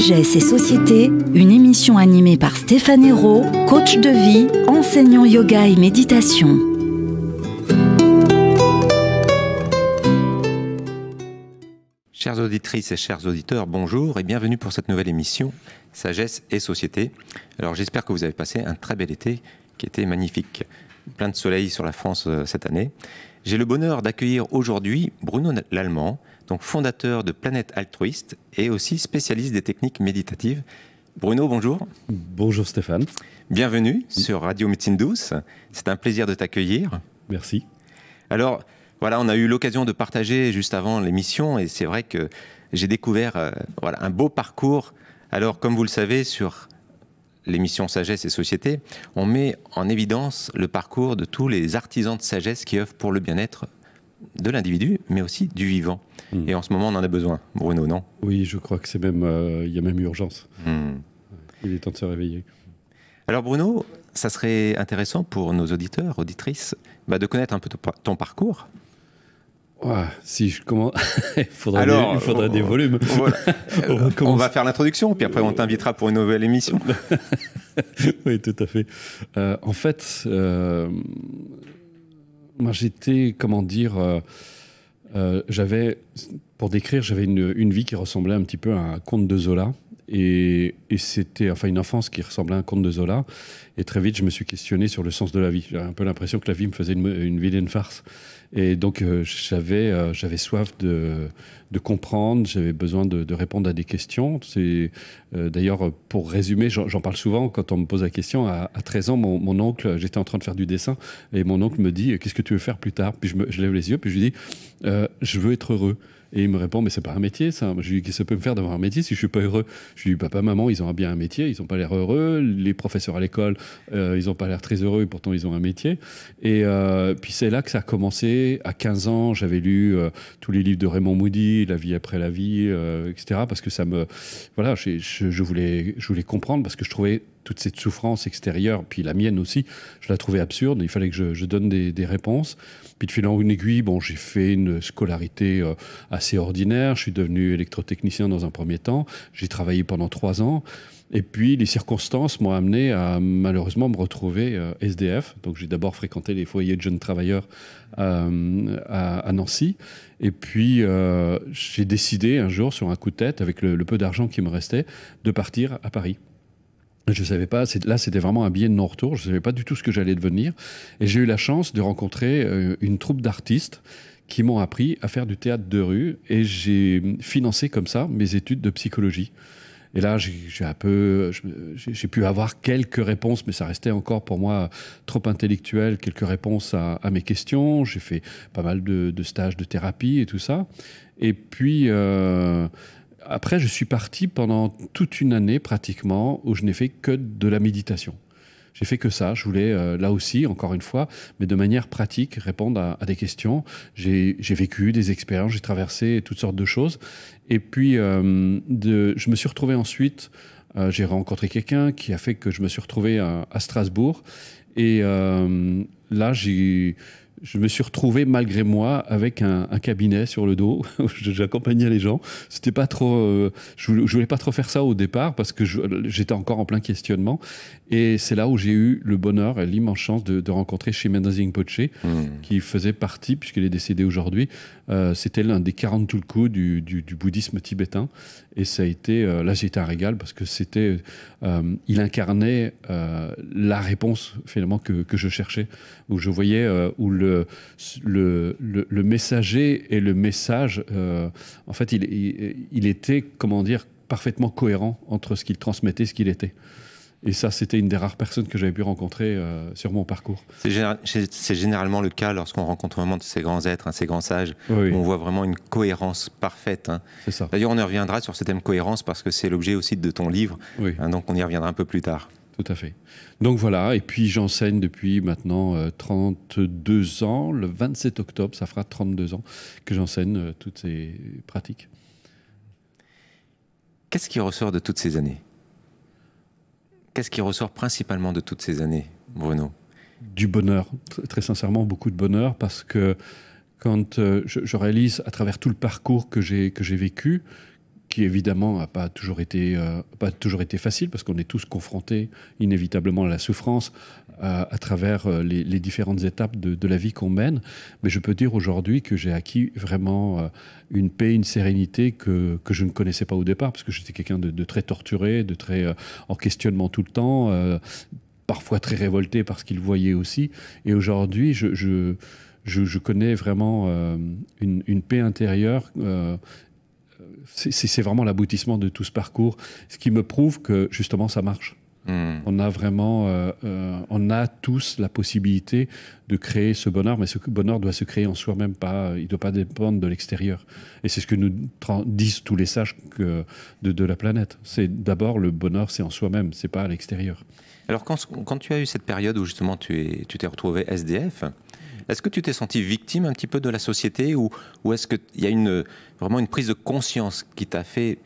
Sagesse et Société, une émission animée par Stéphane Hérault, coach de vie, enseignant yoga et méditation. Chères auditrices et chers auditeurs, bonjour et bienvenue pour cette nouvelle émission Sagesse et Société. Alors j'espère que vous avez passé un très bel été qui était magnifique. Plein de soleil sur la France euh, cette année. J'ai le bonheur d'accueillir aujourd'hui Bruno Lallemand, donc fondateur de Planète Altruiste et aussi spécialiste des techniques méditatives. Bruno, bonjour. Bonjour Stéphane. Bienvenue sur Radio Médecine Douce. C'est un plaisir de t'accueillir. Merci. Alors, voilà, on a eu l'occasion de partager juste avant l'émission et c'est vrai que j'ai découvert euh, voilà, un beau parcours. Alors, comme vous le savez, sur l'émission Sagesse et Société, on met en évidence le parcours de tous les artisans de sagesse qui œuvrent pour le bien-être de l'individu, mais aussi du vivant. Hmm. Et en ce moment, on en a besoin, Bruno, non Oui, je crois que c'est même, euh, il y a même urgence. Hmm. Il est temps de se réveiller. Alors Bruno, ça serait intéressant pour nos auditeurs, auditrices, bah, de connaître un peu ton parcours. si je commence, il faudra, Alors, des, il faudra des volumes. on, va faire l'introduction, puis après on t'invitera pour une nouvelle émission. oui, tout à fait. Euh, en fait, euh, moi, j'étais, comment dire, euh, euh, j'avais, pour décrire, j'avais une, vie qui ressemblait un petit peu à un conte de Zola. Et, c'était enfin une enfance qui ressemblait à un conte de Zola. Et très vite, je me suis questionné sur le sens de la vie. J'avais un peu l'impression que la vie me faisait une, une vilaine farce. Et donc, euh, j'avais euh, j'avais soif de, comprendre, j'avais besoin de, répondre à des questions. C'est euh, D'ailleurs, pour résumer, j'en parle souvent quand on me pose la question. À, 13 ans, mon, oncle, j'étais en train de faire du dessin, et mon oncle me dit Qu'est-ce que tu veux faire plus tard Puis je, je lève les yeux, puis je lui dis Je veux être heureux. Et il me répond, mais c'est pas un métier, ça. Je lui dis, qu'est-ce que ça peut me faire d'avoir un métier si je suis pas heureux Je lui dis, papa, maman, ils ont bien un métier, ils n'ont pas l'air heureux. Les professeurs à l'école, euh, ils n'ont pas l'air très heureux et pourtant ils ont un métier. Et euh, puis c'est là que ça a commencé. À 15 ans, j'avais lu euh, tous les livres de Raymond Moody, La vie après la vie, etc. Parce que ça me. Voilà, je, voulais, je voulais comprendre parce que je trouvais toute cette souffrance extérieure, puis la mienne aussi, je la trouvais absurde. Il fallait que je, donne des, réponses. Puis de fil en aiguille, bon, j'ai fait une scolarité euh, assez ordinaire. Je suis devenu électrotechnicien dans un premier temps. J'ai travaillé pendant trois ans. Et puis les circonstances m'ont amené à malheureusement me retrouver euh, SDF. Donc j'ai d'abord fréquenté les foyers de jeunes travailleurs euh, à, Nancy. Et puis j'ai décidé un jour, sur un coup de tête, avec le peu d'argent qui me restait, de partir à Paris. Je savais pas, là c'était vraiment un billet de non-retour, je savais pas du tout ce que j'allais devenir. Et j'ai eu la chance de rencontrer euh, une troupe d'artistes qui m'ont appris à faire du théâtre de rue et j'ai financé comme ça mes études de psychologie. Et là, j'ai un peu, j'ai pu avoir quelques réponses, mais ça restait encore pour moi trop intellectuel, quelques réponses à, mes questions. J'ai fait pas mal de, stages de thérapie et tout ça. Et puis, euh, après, je suis parti pendant toute une année pratiquement où je n'ai fait que de la méditation. J'ai fait que ça. Je voulais, euh, là aussi, encore une fois, mais de manière pratique, répondre à, des questions. J'ai vécu des expériences, j'ai traversé toutes sortes de choses. Et puis, euh, de, je me suis retrouvé ensuite, euh, j'ai rencontré quelqu'un qui a fait que je me suis retrouvé à, à Strasbourg. Et là, j'ai je me suis retrouvé malgré moi avec un, cabinet sur le dos. J'accompagnais les gens. C'était pas trop. Euh, je, voulais, pas trop faire ça au départ parce que j'étais encore en plein questionnement. Et c'est là où j'ai eu le bonheur et l'immense chance de, rencontrer chez zingpoche hmm. qui faisait partie, puisqu'il est décédé aujourd'hui. Euh, c'était l'un des 40 tulku du bouddhisme tibétain et ça a été, euh, là c'était un régal parce que c'était, euh, il incarnait euh, la réponse finalement que, je cherchais, où je voyais où le messager et le message, en fait, il, il, il, était, comment dire, parfaitement cohérent entre ce qu'il transmettait et ce qu'il était. Et ça, c'était une des rares personnes que j'avais pu rencontrer euh, sur mon parcours. C'est généralement le cas lorsqu'on rencontre vraiment ces grands êtres, hein, ces grands sages. on voit vraiment une cohérence parfaite. Hein. D'ailleurs, on y reviendra sur ce thème cohérence parce que c'est l'objet aussi de ton livre. Hein, donc, on y reviendra un peu plus tard. Tout à fait. Donc voilà, et puis j'enseigne depuis maintenant 32 euh, ans. Le 27 octobre, ça fera 32 ans que j'enseigne euh, toutes ces pratiques. Qu'est-ce qui ressort de toutes ces années Qu'est-ce qui ressort principalement de toutes ces années, Bruno Du bonheur, très sincèrement, beaucoup de bonheur, parce que quand euh, je, réalise à travers tout le parcours que j'ai que j'ai vécu, qui évidemment n'a pas toujours été euh, pas toujours été facile parce qu'on est tous confrontés inévitablement à la souffrance, à, travers euh, les, différentes étapes de, la vie qu'on mène. Mais je peux dire aujourd'hui que j'ai acquis vraiment euh, une paix, une sérénité que, je ne connaissais pas au départ, parce que j'étais quelqu'un de, très torturé, de très euh, en questionnement tout le temps, parfois très révolté par ce qu'il voyait aussi. Et aujourd'hui, je, je, connais vraiment une, paix intérieure c'est vraiment l'aboutissement de tout ce parcours, ce qui me prouve que justement ça marche. Hmm. On a vraiment, euh, euh, on a tous la possibilité de créer ce bonheur, mais ce bonheur doit se créer en soi-même, pas, euh, il ne doit pas dépendre de l'extérieur. Et c'est ce que nous disent tous les sages de, la planète. C'est d'abord le bonheur, c'est en soi-même, c'est pas à l'extérieur. Alors quand, tu as eu cette période où justement tu t'es retrouvé SDF, est-ce que tu t'es senti victime un petit peu de la société ou, est-ce qu'il y a vraiment une prise de conscience qui t'a fait,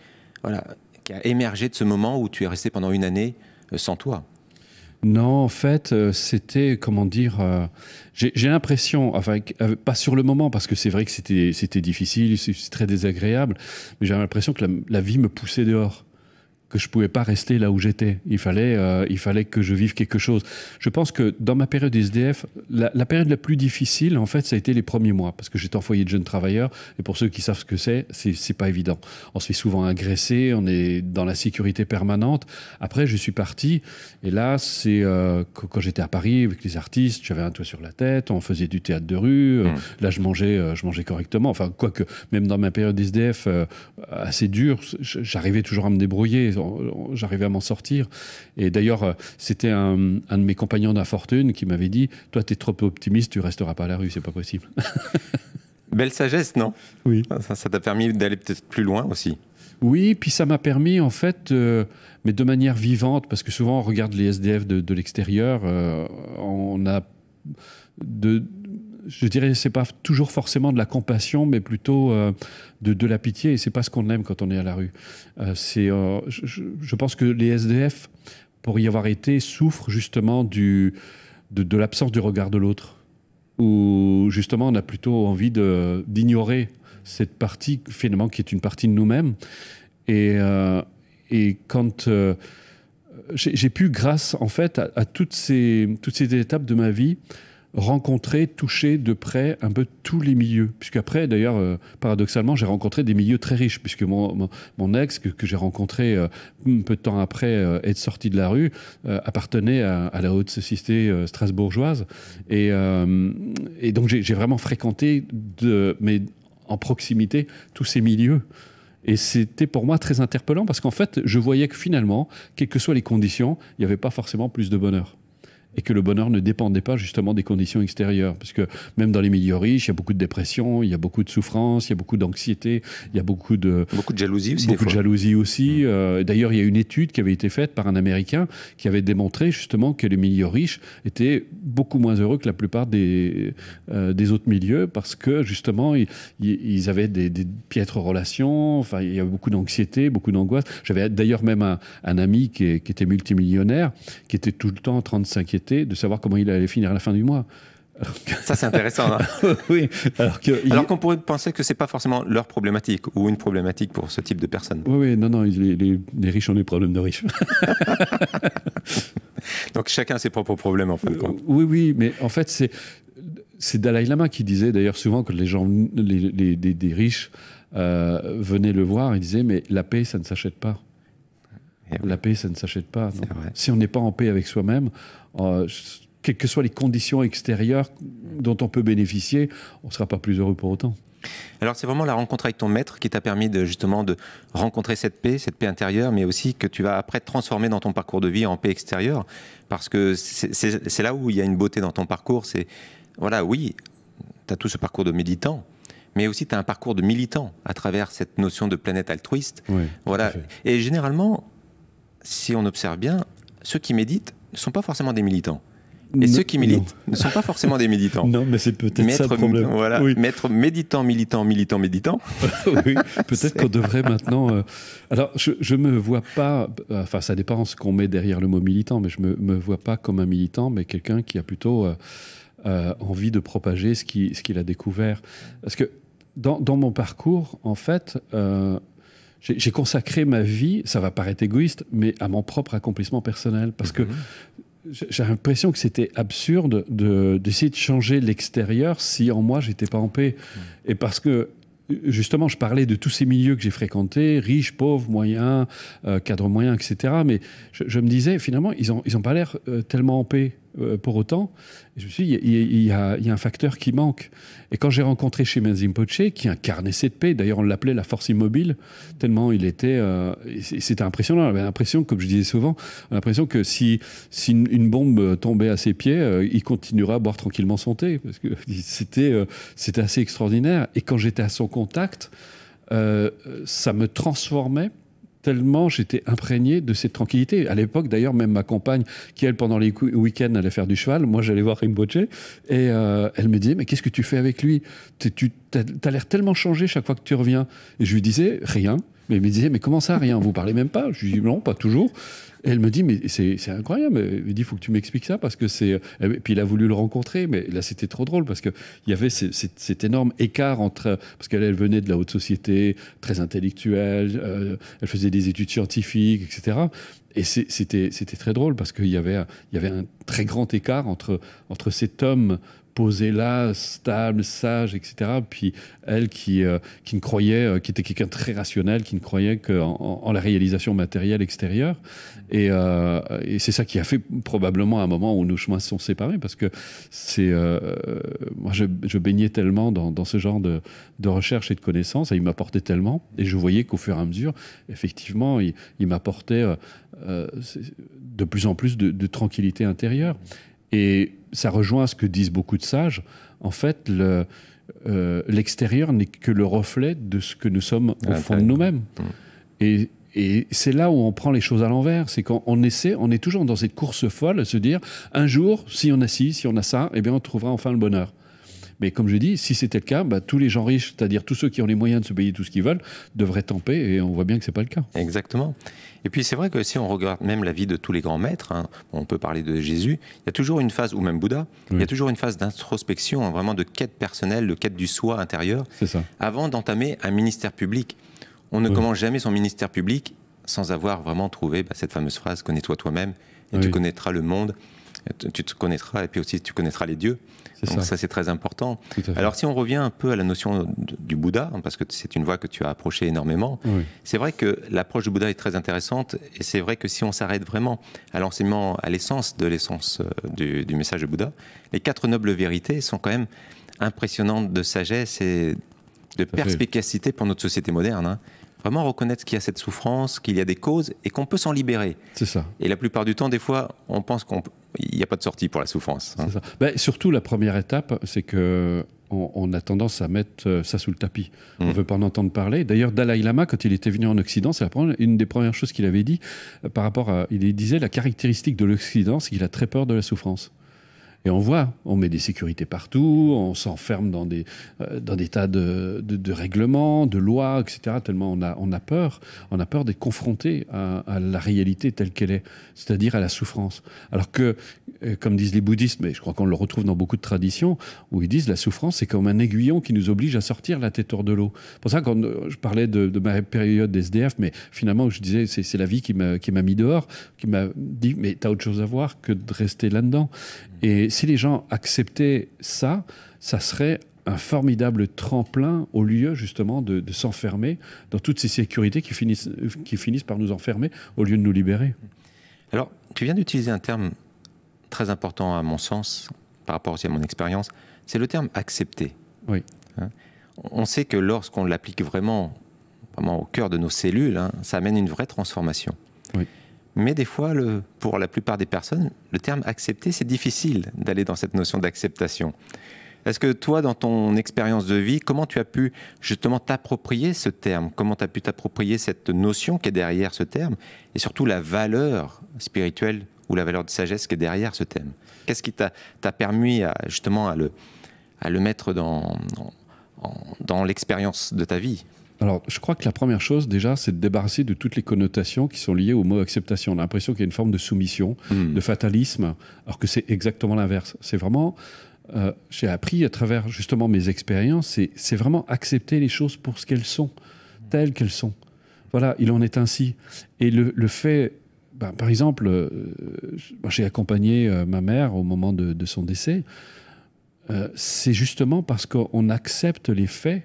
voilà, qui a émergé de ce moment où tu es resté pendant une année sans toi. Non, en fait, euh, c'était, comment dire, euh, j'ai l'impression, enfin, euh, pas sur le moment, parce que c'est vrai que c'était difficile, c'est très désagréable, mais j'ai l'impression que la, vie me poussait dehors que je pouvais pas rester là où j'étais. Il fallait, euh, il fallait que je vive quelque chose. Je pense que dans ma période SDF, la, période la plus difficile, en fait, ça a été les premiers mois, parce que j'étais en foyer de jeunes travailleurs. Et pour ceux qui savent ce que c'est, c'est pas évident. On se fait souvent agresser, on est dans la sécurité permanente. Après, je suis parti, et là, c'est euh, quand j'étais à Paris avec les artistes, j'avais un toit sur la tête, on faisait du théâtre de rue. Euh, mmh. Là, je mangeais, je mangeais correctement. Enfin, quoique, même dans ma période SDF, assez dure, j'arrivais toujours à me débrouiller j'arrivais à m'en sortir. Et d'ailleurs, euh, c'était un, de mes compagnons d'infortune qui m'avait dit Toi, tu es trop optimiste, tu resteras pas à la rue, c'est pas possible. Belle sagesse, non Oui. Ah, ça t'a permis d'aller peut-être plus loin aussi. Oui, puis ça m'a permis, en fait, euh, mais de manière vivante, parce que souvent on regarde les SDF de, l'extérieur, euh, on a de, je dirais, c'est pas toujours forcément de la compassion, mais plutôt euh, de, de, la pitié. Et c'est pas ce qu'on aime quand on est à la rue. Euh, c'est, euh, je, pense que les SDF, pour y avoir été, souffrent justement du, de, l'absence du regard de l'autre. Où justement, on a plutôt envie de, d'ignorer cette partie, finalement, qui est une partie de nous-mêmes. Et, et quand j'ai, pu, grâce en fait à, à, toutes, ces, toutes ces étapes de ma vie, rencontrer, toucher de près un peu tous les milieux. puisque après, d'ailleurs, euh, paradoxalement, j'ai rencontré des milieux très riches, puisque mon, ex, que, j'ai rencontré euh, peu de temps après être euh, sorti de la rue, appartenait à, la haute société strasbourgeoise. Et, donc, j'ai vraiment fréquenté, mais en proximité, tous ces milieux. Et c'était pour moi très interpellant, parce qu'en fait, je voyais que finalement, quelles que soient les conditions, il n'y avait pas forcément plus de bonheur et que le bonheur ne dépendait pas justement des conditions extérieures. Parce que même dans les milieux riches, il y a beaucoup de dépression, il y a beaucoup de souffrance, il y a beaucoup d'anxiété, il y a beaucoup de... Beaucoup de jalousie aussi. Beaucoup de jalousie aussi. Mmh. Euh, d'ailleurs, il y a une étude qui avait été faite par un Américain qui avait démontré justement que les milieux riches étaient beaucoup moins heureux que la plupart des, euh, des autres milieux parce que justement, ils, avaient des, piètres relations, enfin, il y avait beaucoup d'anxiété, beaucoup d'angoisse. J'avais d'ailleurs même un, un ami qui, qui, était multimillionnaire, qui était tout le temps en train de s'inquiéter de savoir comment il allait finir à la fin du mois. Ça, c'est intéressant. Hein. oui. Alors qu'on pourrait penser que c'est pas forcément leur problématique ou une problématique pour ce type de personnes. Oui, oui, non, non, les, riches ont des problèmes de riches. Donc chacun ses propres problèmes en fin de euh, Oui, oui, mais en fait, c'est. C'est Dalai Lama qui disait d'ailleurs souvent que les gens, les, des, riches euh, venaient le voir et disaient mais la paix ça ne s'achète pas. La paix, ça ne s'achète pas. Si on n'est pas en paix avec soi-même, euh, quelles que soient les conditions extérieures dont on peut bénéficier, on ne sera pas plus heureux pour autant. Alors c'est vraiment la rencontre avec ton maître qui t'a permis de, justement de rencontrer cette paix, cette paix intérieure, mais aussi que tu vas après transformer dans ton parcours de vie en paix extérieure, parce que c'est là où il y a une beauté dans ton parcours. C'est voilà, oui, tu as tout ce parcours de méditant, mais aussi tu as un parcours de militant à travers cette notion de planète altruiste. voilà. Et généralement, si on observe bien, ceux qui méditent ne sont pas forcément des militants. Et ceux qui militent ne sont pas forcément des militants. Non, mais c'est peut-être ça le problème. méditant, militant, militant, méditant. oui, peut-être qu'on devrait maintenant. Euh, alors, je ne me vois pas. Enfin, ça dépend ce qu'on met derrière le mot militant, mais je ne me, vois pas comme un militant, mais quelqu'un qui a plutôt euh, euh, envie de propager ce qu'il a découvert. Parce que dans, mon parcours, en fait, j'ai consacré ma vie, ça va paraître égoïste, mais à mon propre accomplissement personnel. Parce que mhm. j'ai l'impression que c'était absurde d'essayer de, changer l'extérieur si en moi j'étais pas en paix. Mhm. Et parce que justement, je parlais de tous ces milieux que j'ai fréquentés, riches, pauvres, moyens, euh, cadres moyens, etc. Mais je, me disais finalement, ils n'ont ils pas l'air euh, tellement en paix. Euh, pour autant, je me suis dit, il y, a un facteur qui manque. Et quand j'ai rencontré chez Rinpoche, qui incarnait cette paix, d'ailleurs on l'appelait la force immobile, tellement il était... Euh, c'était impressionnant, on avait l'impression, comme je disais souvent, l'impression que si, une bombe tombait à ses pieds, euh, il continuera à boire tranquillement son thé, parce que c'était assez extraordinaire. Et quand j'étais à son contact, ça me transformait tellement j'étais imprégné de cette tranquillité. À l'époque, d'ailleurs, même ma compagne, qui elle, pendant les week-ends, allait faire du cheval, moi j'allais voir Rimboche, et euh, elle me disait, mais qu'est-ce que tu fais avec lui Tu l'air tellement changé chaque fois que tu reviens. Et je lui disais, rien. Mais il me disait, mais comment ça, rien Vous parlez même pas Je lui dis, non, pas toujours. Et elle me dit, mais c'est incroyable. Elle me dit, il faut que tu m'expliques ça parce que c'est. Euh, puis il a voulu le rencontrer, mais là c'était trop drôle parce qu'il y avait cet énorme écart entre. Parce qu'elle elle venait de la haute société, très intellectuelle, euh, elle faisait des études scientifiques, etc. Et c'était très drôle parce qu'il y, avait, il y avait un très grand écart entre, entre cet homme posée là, stable, sage, etc. Puis elle qui, euh, qui ne croyait, euh, qui était quelqu'un très rationnel, qui ne croyait qu'en en, la réalisation matérielle extérieure. Euh, et, c'est ça qui a fait probablement un moment où nos chemins se sont séparés, parce que c'est, moi je, baignais tellement dans, ce genre de, recherche et de connaissances, et il m'apportait tellement, et je voyais qu'au fur et à mesure, effectivement, il, m'apportait de plus en plus de tranquillité intérieure. Et ça rejoint ce que disent beaucoup de sages. En fait, euh, l'extérieur n'est que le reflet de ce que nous sommes au fond de nous-mêmes. Mm. Et, c'est là où on prend les choses à l'envers. C'est quand on essaie, on est toujours dans cette course folle à se dire un jour, si on a ci, si on a ça, eh bien, on trouvera enfin le bonheur. Mais comme je dis, si c'était le cas, bah, tous les gens riches, c'est-à-dire tous ceux qui ont les moyens de se payer tout ce qu'ils veulent, devraient tamper et on voit bien que ce n'est pas le cas. Exactement. Et puis c'est vrai que si on regarde même la vie de tous les grands maîtres, hein, on peut parler de Jésus, il y a toujours une phase, ou même Bouddha, il y a toujours une phase d'introspection, hein, vraiment de quête personnelle, de quête du soi intérieur, avant d'entamer un ministère public. On ne commence jamais son ministère public sans avoir vraiment trouvé bah, cette fameuse phrase Connais-toi toi-même et tu connaîtras le monde tu te connaîtras et puis aussi tu connaîtras les dieux. Donc ça, c'est très important. Alors si on revient un peu à la notion du Bouddha, hein, parce que c'est une voie que tu as approchée énormément, c'est vrai que l'approche du Bouddha est très intéressante et c'est vrai que si on s'arrête vraiment à l'enseignement, à l'essence de l'essence euh, du, message du Bouddha, les quatre nobles vérités sont quand même impressionnantes de sagesse et de perspicacité pour notre société moderne. Hein reconnaître qu'il y a cette souffrance, qu'il y a des causes et qu'on peut s'en libérer. C'est ça. Et la plupart du temps, des fois, on pense qu'il n'y a pas de sortie pour la souffrance. Hein. C'est Ça. Ben, surtout, la première étape, c'est que on, a tendance à mettre euh, ça sous le tapis. On ne mm. veut pas en entendre parler. D'ailleurs, Dalai Lama, quand il était venu en Occident, c'est une des premières choses qu'il avait dit euh, par rapport à. Il disait la caractéristique de l'Occident, c'est qu'il a très peur de la souffrance. Et on voit, on met des sécurités partout, on s'enferme dans des, euh, dans des tas de, de, de, règlements, de lois, etc. Tellement on a, on a peur, on a peur d'être confronté à, la réalité telle qu'elle est, c'est-à-dire à la souffrance. Alors que, euh, comme disent les bouddhistes, mais je crois qu'on le retrouve dans beaucoup de traditions, où ils disent la souffrance, c'est comme un aiguillon qui nous oblige à sortir la tête hors de l'eau. Pour ça, quand euh, je parlais de, de ma période d'SDF, mais finalement, je disais, c'est la vie qui m'a mis dehors, qui m'a dit, mais t'as autre chose à voir que de rester là-dedans. Et et si les gens acceptaient ça, ça serait un formidable tremplin au lieu justement de, s'enfermer dans toutes ces sécurités qui finissent, qui finissent par nous enfermer au lieu de nous libérer. Alors, tu viens d'utiliser un terme très important à mon sens, par rapport aussi à mon expérience, c'est le terme accepter. Oui. Hein? on sait que lorsqu'on l'applique vraiment, vraiment au cœur de nos cellules, hein, ça amène une vraie transformation. Oui. Mais des fois, pour la plupart des personnes, le terme accepter, c'est difficile d'aller dans cette notion d'acceptation. Est-ce que toi, dans ton expérience de vie, comment tu as pu justement t'approprier ce terme Comment tu as pu t'approprier cette notion qui est derrière ce terme Et surtout la valeur spirituelle ou la valeur de sagesse qui est derrière ce thème Qu'est-ce qui t'a permis justement à le, mettre dans l'expérience de ta vie alors, je crois que la première chose, déjà, c'est de débarrasser de toutes les connotations qui sont liées au mot acceptation. On a l'impression qu'il y a une forme de soumission, hmm. de fatalisme, alors que c'est exactement l'inverse. C'est vraiment, euh, j'ai appris à travers justement mes expériences, c'est vraiment accepter les choses pour ce qu'elles sont, telles qu'elles sont. Voilà, il en est ainsi. Et le, fait, ben, par exemple, euh, j'ai accompagné euh, ma mère au moment de son décès. c'est justement parce qu'on accepte les faits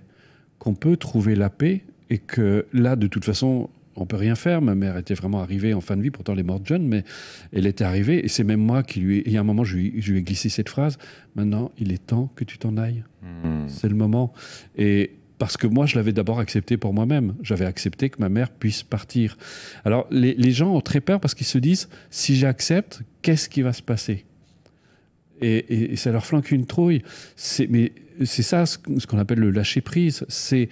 qu'on peut trouver la paix et que là, de toute façon, on peut rien faire. Ma mère était vraiment arrivée en fin de vie, pourtant elle est morte jeune, mais elle était arrivée. Et c'est même moi qui lui ai. Il y a un moment, je lui, ai glissé cette phrase Maintenant, il est temps que tu t'en ailles. Hmm. C'est le moment. Et parce que moi, je l'avais d'abord accepté pour moi-même. J'avais accepté que ma mère puisse partir. Alors, les, gens ont très peur parce qu'ils se disent Si j'accepte, qu'est-ce qui va se passer et, et, ça leur flanque une trouille. Mais c'est ça ce qu'on appelle le lâcher prise. C'est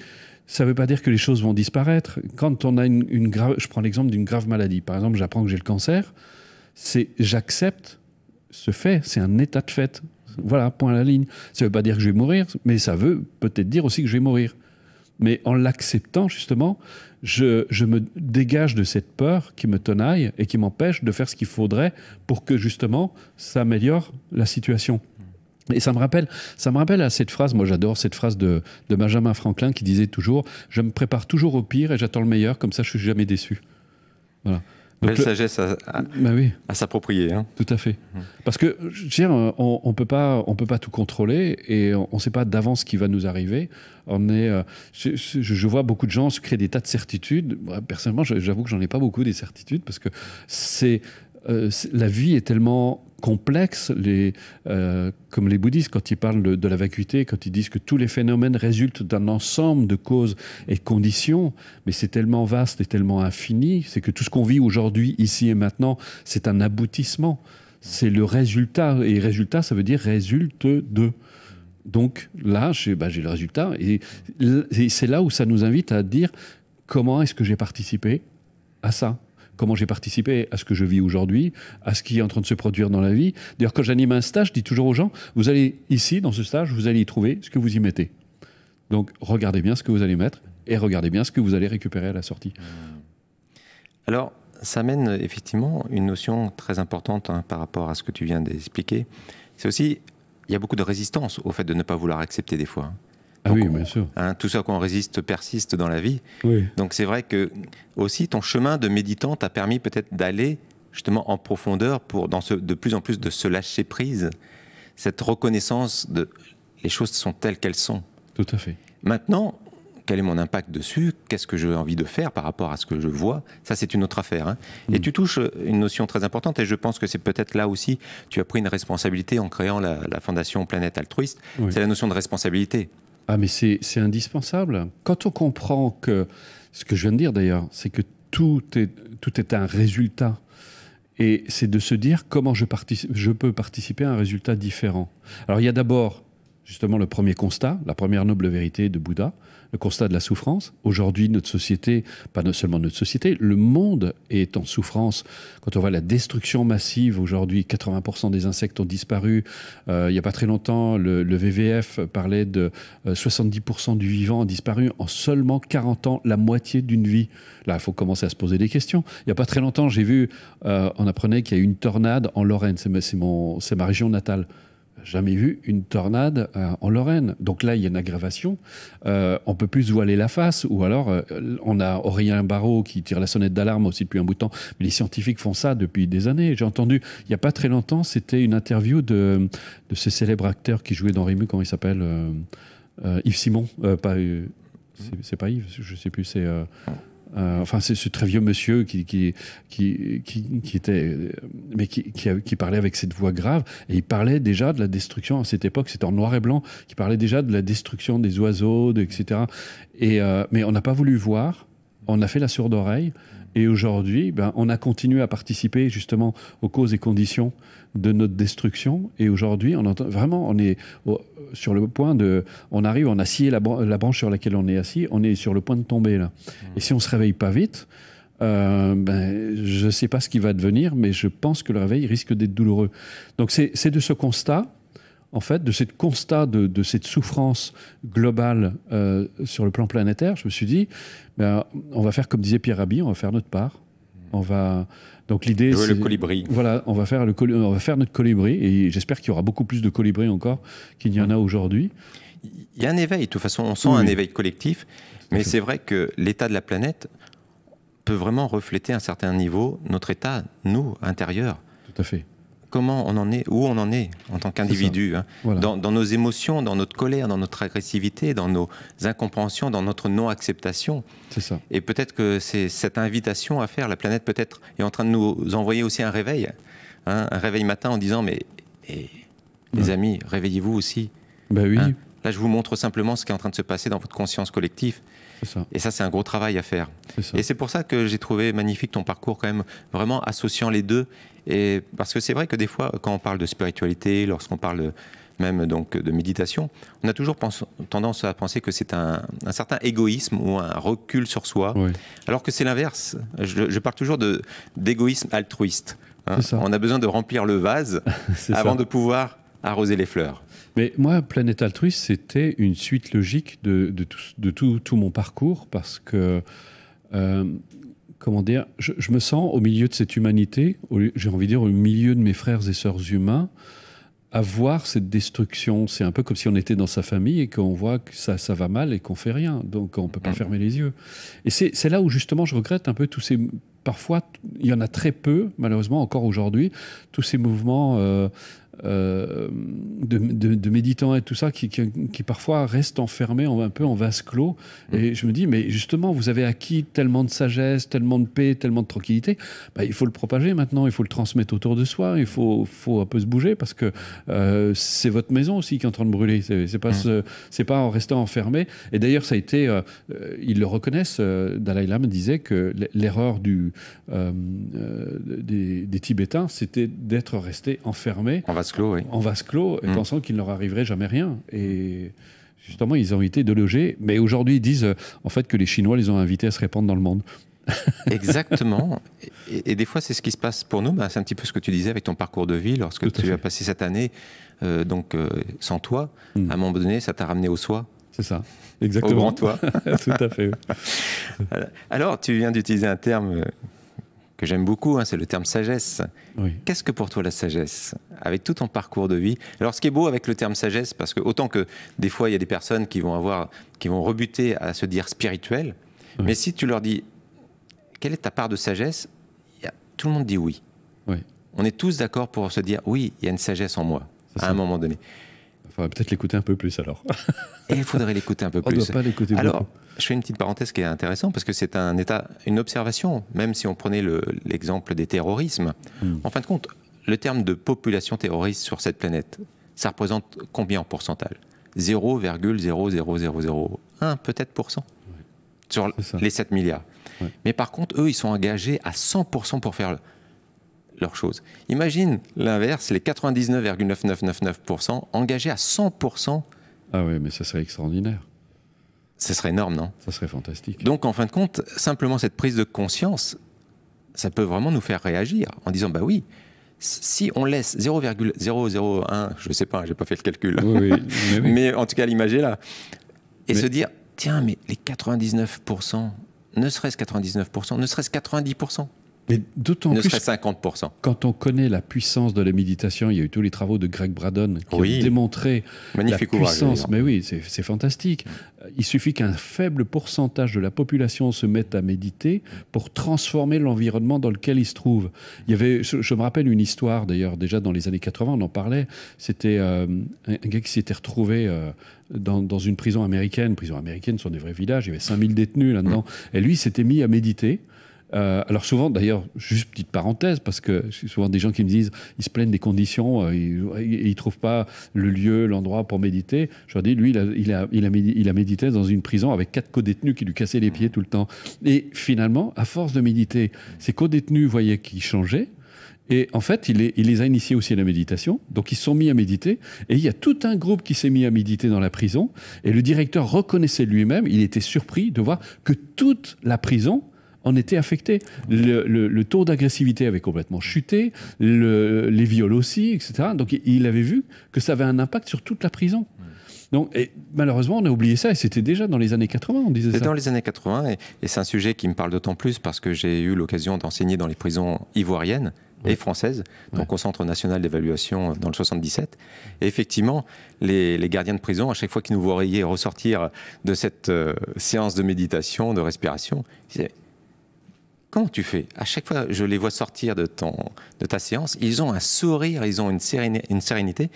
ça ne veut pas dire que les choses vont disparaître. Quand on a une, grave, je prends l'exemple d'une grave maladie. Par exemple, j'apprends que j'ai le cancer. C'est j'accepte ce fait. C'est un état de fait. Voilà, point à la ligne. Ça ne veut pas dire que je vais mourir, mais ça veut peut-être dire aussi que je vais mourir. Mais en l'acceptant, justement, je, je, me dégage de cette peur qui me tenaille et qui m'empêche de faire ce qu'il faudrait pour que, justement, ça améliore la situation. Et ça me rappelle, ça me rappelle à cette phrase, moi j'adore cette phrase de, de, Benjamin Franklin qui disait toujours Je me prépare toujours au pire et j'attends le meilleur, comme ça je suis jamais déçu. Voilà. Belle sagesse à, ben oui. à s'approprier. Hein. Tout à fait. Mmh. Parce que, je on ne on peut, pas tout contrôler et on ne sait pas d'avance ce qui va nous arriver. On est, euh, je, vois beaucoup de gens se créer des tas de certitudes. Personnellement, j'avoue que j'en ai pas beaucoup des certitudes parce que c'est euh, la vie est tellement complexes, euh, comme les bouddhistes, quand ils parlent de, la vacuité, quand ils disent que tous les phénomènes résultent d'un ensemble de causes et conditions, mais c'est tellement vaste et tellement infini, c'est que tout ce qu'on vit aujourd'hui, ici et maintenant, c'est un aboutissement, c'est le résultat, et résultat, ça veut dire résulte de. Donc là, j'ai bah, le résultat, et c'est là où ça nous invite à dire comment est-ce que j'ai participé à ça comment j'ai participé à ce que je vis aujourd'hui, à ce qui est en train de se produire dans la vie. D'ailleurs, quand j'anime un stage, je dis toujours aux gens, vous allez ici, dans ce stage, vous allez y trouver ce que vous y mettez. Donc, regardez bien ce que vous allez mettre et regardez bien ce que vous allez récupérer à la sortie. Hmm. Alors, ça mène euh, effectivement une notion très importante hein, par rapport à ce que tu viens d'expliquer. C'est aussi, il y a beaucoup de résistance au fait de ne pas vouloir accepter des fois. Hein. Ah oui, bien sûr. Hein, tout ce qu'on résiste persiste dans la vie. Donc c'est vrai que aussi ton chemin de méditant t'a permis peut-être d'aller justement en profondeur pour dans ce, de plus en plus de se lâcher prise, cette reconnaissance de les choses sont telles qu'elles sont. Tout à fait. Maintenant, quel est mon impact dessus Qu'est-ce que j'ai envie de faire par rapport à ce que je vois Ça, c'est une autre affaire. Hein. Et mm. tu touches une notion très importante, et je pense que c'est peut-être là aussi, tu as pris une responsabilité en créant la, Fondation Planète Altruiste, c'est la notion de responsabilité. Ah, mais c'est indispensable. Quand on comprend que, ce que je viens de dire d'ailleurs, c'est que tout est, un résultat. Et c'est de se dire comment je peux participer à un résultat différent. Alors il y a d'abord justement le premier constat, la première noble vérité de Bouddha, le constat de la souffrance. Aujourd'hui, notre société, pas seulement notre société, le monde est en souffrance. Quand on voit la destruction massive aujourd'hui, 80% des insectes ont disparu. Euh, il n'y a pas très longtemps, le, le VVF parlait de 70% euh, du vivant a disparu en seulement 40 ans, la moitié d'une vie. Là, il faut commencer à se poser des questions. Il n'y a pas très longtemps, j'ai vu, euh, on apprenait qu'il y a eu une tornade en Lorraine. C'est ma région natale jamais vu une tornade euh, en Lorraine. Donc là, il y a une aggravation. On euh, on peut plus voiler la face. Ou alors, euh, on a Aurélien barreau qui tire la sonnette d'alarme aussi depuis un bout de temps. Mais les scientifiques font ça depuis des années. J'ai entendu, il n'y a pas très longtemps, c'était une interview de, ce célèbre acteur qui jouait dans Rému, comment il s'appelle Yves Simon. pas, c'est pas Yves, je ne sais plus, c'est... Euh, enfin, c'est ce très vieux monsieur qui, était, mais qui, parlait avec cette voix grave. Et il parlait déjà de la destruction à cette époque, c'était en noir et blanc, qui parlait déjà de la destruction des oiseaux, etc. Euh, mais on n'a pas voulu voir, on a fait la sourde oreille. Et aujourd'hui, ben, on a continué à participer justement aux causes et conditions de notre destruction. Et aujourd'hui, on entend, vraiment, on est sur le point de. On arrive, on a scié la, branche sur laquelle on est assis, on est sur le point de tomber là. Mmh. Et si on se réveille pas vite, euh, ben, je ne sais pas ce qui va devenir, mais je pense que le réveil risque d'être douloureux. Donc c'est de ce constat en fait, de ce constat de, cette souffrance globale euh, sur le plan planétaire, je me suis dit, ben, on va faire comme disait Pierre Rabhi, on va faire notre part. On va donc l'idée c'est le colibri. Voilà, on va faire le on va faire notre colibri et j'espère qu'il y aura beaucoup plus de colibris encore qu'il n'y en a aujourd'hui. Il y a un éveil, de toute façon, on sent un éveil collectif, mais c'est vrai que l'état de la planète peut vraiment refléter à un certain niveau notre état nous intérieur. Tout à fait comment on en est, où on en est en tant qu'individu, hein. dans, nos émotions, dans notre colère, dans notre agressivité, dans nos incompréhensions, dans notre non-acceptation. C'est ça. Et peut-être que c'est cette invitation à faire, la planète peut-être est en train de nous envoyer aussi un réveil, hein, un réveil matin en disant mais, et eh, les amis, réveillez-vous aussi. Bah oui. Hein. Là, je vous montre simplement ce qui est en train de se passer dans votre conscience collective. Et ça, c'est un gros travail à faire. Et c'est pour ça que j'ai trouvé magnifique ton parcours quand même, vraiment associant les deux. Et parce que c'est vrai que des fois, quand on parle de spiritualité, lorsqu'on parle même donc de méditation, on a toujours tendance à penser que c'est un, certain égoïsme ou un recul sur soi, alors que c'est l'inverse. Je, parle toujours d'égoïsme altruiste. Hein. On a besoin de remplir le vase avant de pouvoir arroser les fleurs. Mais moi, Planète Altruiste, c'était une suite logique de, de, tout, mon parcours parce que, euh, comment dire, je, me sens au milieu de cette humanité, j'ai envie de dire au milieu de mes frères et sœurs humains, à voir cette destruction. C'est un peu comme si on était dans sa famille et qu'on voit que ça, ça va mal et qu'on fait rien. Donc on ne peut pas mm. fermer les yeux. Et c'est là où justement je regrette un peu tous ces parfois, il y en a très peu, malheureusement, encore aujourd'hui, tous ces mouvements euh, euh, de, de, méditants et tout ça qui, qui, parfois restent enfermés un peu en vase clos. Mm. Et je me dis, mais justement, vous avez acquis tellement de sagesse, tellement de paix, tellement de tranquillité. Bah, il faut le propager maintenant, il faut le transmettre autour de soi, il faut, faut un peu se bouger parce que euh, c'est votre maison aussi qui est en train de brûler. C'est pas, mm. c'est pas en restant enfermé. Et d'ailleurs, ça a été, euh, ils le reconnaissent, Dalai Lama disait que l'erreur du, des, Tibétains, c'était d'être resté enfermé. En vase oui. En vase clos, mm. pensant qu'il ne leur arriverait jamais rien. Et justement, ils ont été loger. Mais aujourd'hui, ils disent euh, en fait que les Chinois les ont invités à se répandre dans le monde. Exactement. Et, des fois, c'est ce qui se passe pour nous. Bah, c'est un petit peu ce que tu disais avec ton parcours de vie, lorsque tu as passé cette année euh, donc euh, sans toi. Mm. À un moment donné, ça t'a ramené au soi. C'est ça, exactement. Au grand toi. Tout à fait. Alors, tu viens d'utiliser un terme que j'aime beaucoup, hein, c'est le terme sagesse. Qu'est-ce que pour toi la sagesse Avec tout ton parcours de vie. Alors ce qui est beau avec le terme sagesse, parce que autant que des fois il y a des personnes qui vont avoir, qui vont rebuter à se dire spirituel, mais si tu leur dis quelle est ta part de sagesse, tout le monde dit oui. On est tous d'accord pour se dire oui, il y a une sagesse en moi à un moment donné. Faudrait peut-être l'écouter un peu plus alors. il faudrait l'écouter un peu plus. On ne doit pas l'écouter Alors, je fais une petite parenthèse qui est intéressante parce que c'est un état, une observation, même si on prenait l'exemple des terrorismes. Hmm. En fin de compte, le terme de population terroriste sur cette planète, ça représente combien en pourcentage 0,00001 peut-être pour cent sur les 7 milliards. Mais par contre, eux, ils sont engagés à 100% pour faire leurs choses. Imagine l'inverse, les 99,9999% engagés à 100%. Ah oui, mais ça serait extraordinaire. Ce serait énorme, non Ça serait fantastique. Donc, en fin de compte, simplement cette prise de conscience, ça peut vraiment nous faire réagir en disant, bah oui, si on laisse 0,001, je sais pas, hein, j'ai pas fait le calcul, mais, en tout cas l'imager là, et se dire, tiens, mais les 99%, ne serait-ce 99%, ne serait-ce 90%, mais d'autant plus. 50%. Quand on connaît la puissance de la méditation, il y a eu tous les travaux de Greg Braddon qui ont démontré la puissance. Mais oui, c'est fantastique. Mm. Il suffit qu'un faible pourcentage de la population se mette à méditer pour transformer l'environnement dans lequel il se trouve. Il y avait, je, me rappelle une histoire d'ailleurs, déjà dans les années 80, on en parlait. C'était euh, un gars qui s'était retrouvé. Euh, dans, une prison américaine, prison américaine, sur des vrais villages, il y avait 5000 détenus là-dedans. Mm. Et lui s'était mis à méditer euh, alors souvent, d'ailleurs, juste petite parenthèse, parce que c'est souvent des gens qui me disent, ils se plaignent des conditions, euh, ils ne trouvent pas le lieu, l'endroit pour méditer. Je leur dis, lui, il a, médité, dans une prison avec quatre codétenus qui lui cassaient les pieds tout le temps. Et finalement, à force de méditer, ces codétenus voyaient qu'ils changeaient. Et en fait, il, les a initiés aussi à la méditation. Donc, ils sont mis à méditer. Et il y a tout un groupe qui s'est mis à méditer dans la prison. Et le directeur reconnaissait lui-même, il était surpris de voir que toute la prison en était affecté, Le, taux d'agressivité avait complètement chuté, les viols aussi, etc. Donc il avait vu que ça avait un impact sur toute la prison. Mm. Donc, et malheureusement, on a oublié ça, et c'était déjà dans les années 80, on Dans les années 80, et, c'est un sujet qui me parle d'autant plus parce que j'ai eu l'occasion d'enseigner dans les prisons ivoiriennes et françaises, donc au Centre national d'évaluation dans le 77. Et effectivement, les, gardiens de prison, à chaque fois qu'ils nous voyaient ressortir de cette euh, séance de méditation, de respiration, ils disaient Comment tu fais À chaque fois, je les vois sortir de, ton, de ta séance, ils ont un sourire, ils ont une, sérénité.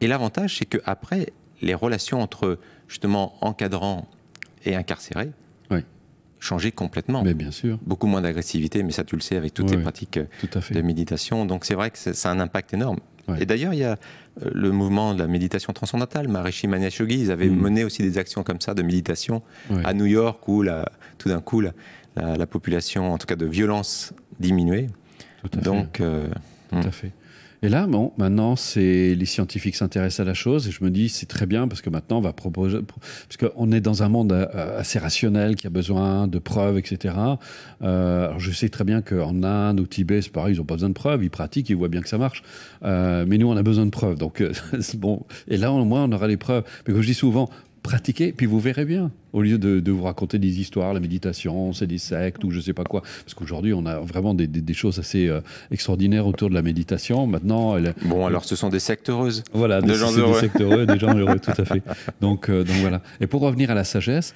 Et l'avantage, c'est qu'après, les relations entre justement encadrant et incarcéré changent complètement. Mais bien sûr. Beaucoup moins d'agressivité, mais ça, tu le sais, avec toutes les pratiques tout euh, de méditation. Donc, c'est vrai que ça a un impact énorme. Et d'ailleurs, il y a euh, le mouvement de la méditation transcendantale. Maharishi Yogi, ils avaient mm. mené aussi des actions comme ça de méditation à New York où tout d'un coup, la, population, en tout cas de violence, diminuait. Donc, tout à fait. Euh, hmm. Et là, bon, maintenant, c'est les scientifiques s'intéressent à la chose et je me dis c'est très bien parce que maintenant on va proposer parce qu'on est dans un monde euh, assez rationnel qui a besoin de preuves, etc. Euh, je sais très bien qu'en Inde, au Tibet, c'est pareil, ils n'ont pas besoin de preuves, ils pratiquent, ils voient bien que ça marche. Euh, mais nous, on a besoin de preuves, donc bon. Et là, au moins, on aura les preuves. Mais comme je dis souvent, pratiquez, puis vous verrez bien. Au lieu de, vous raconter des histoires, la méditation, c'est des sectes ou je ne sais pas quoi. Parce qu'aujourd'hui, on a vraiment des, choses assez euh, extraordinaires autour de la méditation. Maintenant, bon, alors ce sont des sectes heureuses. Voilà, des, gens heureux, des sectes heureux, des gens heureux, tout à fait. Euh, donc, voilà. Et pour revenir à la sagesse,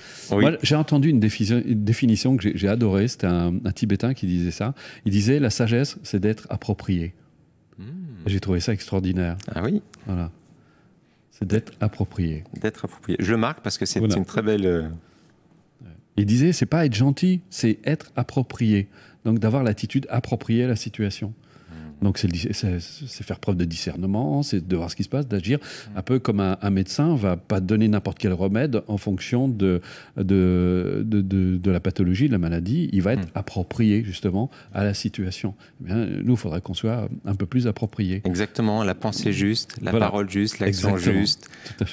j'ai entendu une, définition que j'ai adorée. C'était un, un Tibétain qui disait ça. Il disait la sagesse, c'est d'être approprié. Hmm. J'ai trouvé ça extraordinaire. Ah oui. Voilà. C'est d'être approprié. D'être approprié. Je le marque parce que c'est une très belle. Euh, Il disait, c'est pas être gentil, c'est être approprié. Donc d'avoir l'attitude appropriée à la situation. Donc c'est faire preuve de discernement, c'est de voir ce qui se passe, d'agir, mmh. un peu comme un, un médecin va pas donner n'importe quel remède en fonction de de, de, de, la pathologie, de la maladie, il va être mmh. approprié justement à la situation. Eh nous, il faudrait qu'on soit un peu plus approprié. Exactement, la pensée mmh. juste, la parole juste, l'action juste,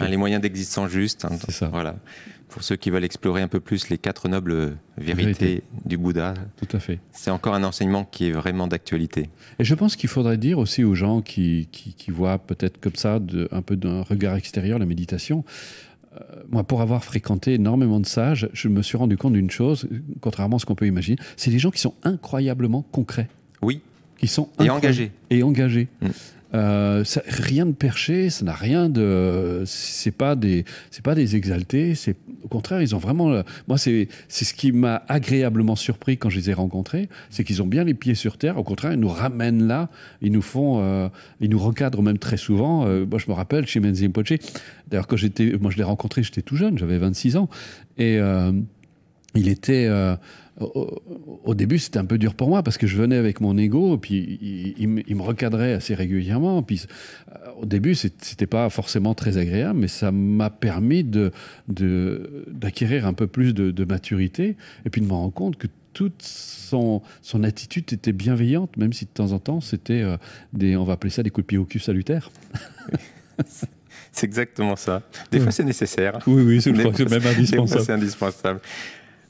les moyens d'existence juste. Hein. voilà pour ceux qui veulent explorer un peu plus les quatre nobles vérités du Bouddha. Tout à fait. C'est encore un enseignement qui est vraiment d'actualité. Et je pense qu'il faudrait dire aussi aux gens qui, voient peut-être comme ça, de, un peu d'un regard extérieur, la méditation. Euh, moi, pour avoir fréquenté énormément de sages, je me suis rendu compte d'une chose, contrairement à ce qu'on peut imaginer, c'est des gens qui sont incroyablement concrets. Oui. Qui sont et engagés. Et engagés. Mm. Euh, rien de perché, ça n'a rien de. C'est pas des, c'est pas des exaltés. C'est au contraire, ils ont vraiment. Moi, c'est c'est ce qui m'a agréablement surpris quand je les ai rencontrés, c'est qu'ils ont bien les pieds sur terre. Au contraire, ils nous ramènent là, ils nous font, euh, ils nous recadrent même très souvent. Euh, moi, je me rappelle chez Menzi Mpoche. D'ailleurs, quand j'étais, moi, je l'ai rencontré, j'étais tout jeune, j'avais 26 ans, et il était au, début, c'était un peu dur pour moi parce que je venais avec mon ego, et puis il, me recadrait assez régulièrement. Puis euh, au début, c'était pas forcément très agréable, mais ça m'a permis de d'acquérir un peu plus de, maturité, et puis de me rendre compte que toute son, son attitude était bienveillante, même si de temps en temps, c'était euh, des, on va appeler ça des coups de pied au cul salutaires. C'est exactement ça. Des fois, c'est nécessaire. Oui, oui, c'est même indispensable. c'est indispensable.